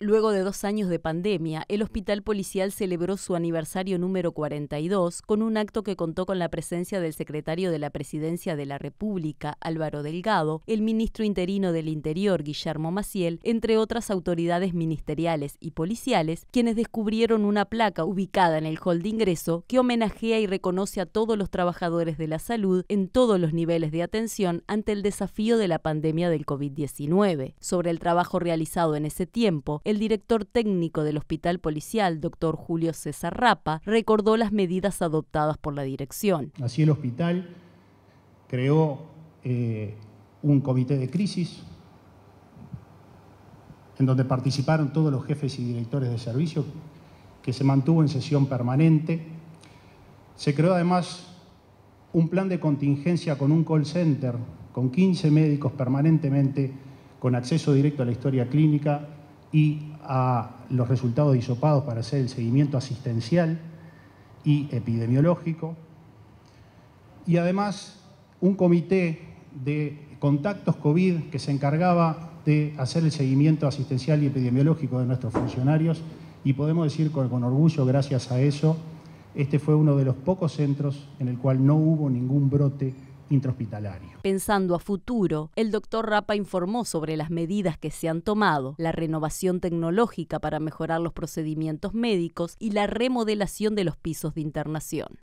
Luego de dos años de pandemia, el Hospital Policial celebró su aniversario número 42 con un acto que contó con la presencia del secretario de la Presidencia de la República, Álvaro Delgado, el ministro interino del Interior, Guillermo Maciel, entre otras autoridades ministeriales y policiales, quienes descubrieron una placa ubicada en el hall de ingreso que homenajea y reconoce a todos los trabajadores de la salud en todos los niveles de atención ante el desafío de la pandemia del COVID-19. Sobre el trabajo realizado en ese tiempo, el director técnico del hospital policial, doctor Julio César Rapa, recordó las medidas adoptadas por la dirección. Así el hospital creó eh, un comité de crisis en donde participaron todos los jefes y directores de servicio, que se mantuvo en sesión permanente. Se creó además un plan de contingencia con un call center, con 15 médicos permanentemente, con acceso directo a la historia clínica y a los resultados disopados para hacer el seguimiento asistencial y epidemiológico. Y además un comité de contactos COVID que se encargaba de hacer el seguimiento asistencial y epidemiológico de nuestros funcionarios y podemos decir con orgullo, gracias a eso, este fue uno de los pocos centros en el cual no hubo ningún brote intrahospitalario. Pensando a futuro, el doctor Rapa informó sobre las medidas que se han tomado, la renovación tecnológica para mejorar los procedimientos médicos y la remodelación de los pisos de internación.